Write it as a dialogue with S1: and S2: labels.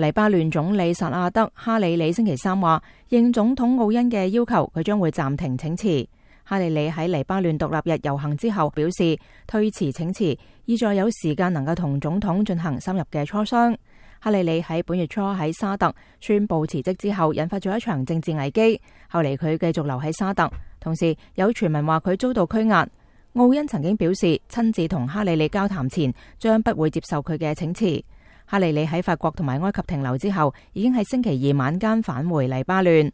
S1: 黎巴嫩总理萨阿德·哈里里星期三话，应总统奥恩嘅要求，佢将会暂停请辞。哈里里喺黎巴嫩独立日游行之后表示，推迟请辞，意在有时间能够同总统进行深入嘅磋商。哈里里喺本月初喺沙特宣布辞职之后，引发咗一场政治危机。后嚟佢继续留喺沙特，同时有传闻话佢遭到拘押。奥恩曾经表示，亲自同哈里里交谈前，将不会接受佢嘅请辞。哈里里喺法国同埋埃及停留之后，已经喺星期二晚间返回黎巴嫩。